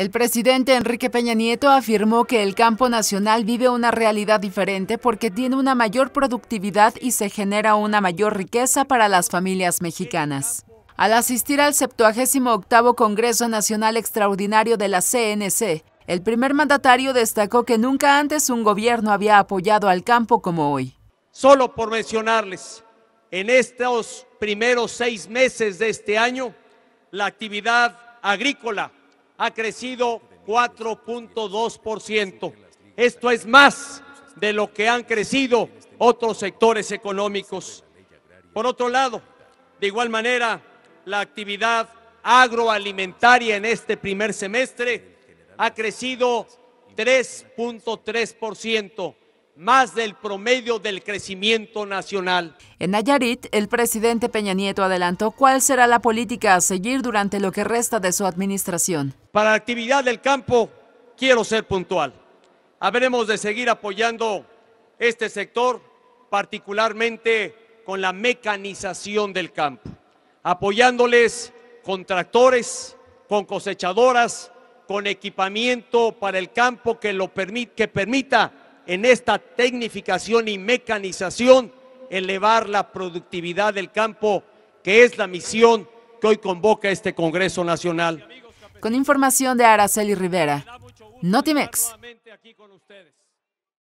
El presidente Enrique Peña Nieto afirmó que el campo nacional vive una realidad diferente porque tiene una mayor productividad y se genera una mayor riqueza para las familias mexicanas. Al asistir al 78 Congreso Nacional Extraordinario de la CNC, el primer mandatario destacó que nunca antes un gobierno había apoyado al campo como hoy. Solo por mencionarles, en estos primeros seis meses de este año, la actividad agrícola ha crecido 4.2%. Esto es más de lo que han crecido otros sectores económicos. Por otro lado, de igual manera, la actividad agroalimentaria en este primer semestre ha crecido 3.3% más del promedio del crecimiento nacional. En Nayarit, el presidente Peña Nieto adelantó cuál será la política a seguir durante lo que resta de su administración. Para la actividad del campo, quiero ser puntual. Habremos de seguir apoyando este sector, particularmente con la mecanización del campo, apoyándoles con tractores, con cosechadoras, con equipamiento para el campo que, lo que permita en esta tecnificación y mecanización, elevar la productividad del campo, que es la misión que hoy convoca este Congreso Nacional. Con información de Araceli Rivera, Notimex.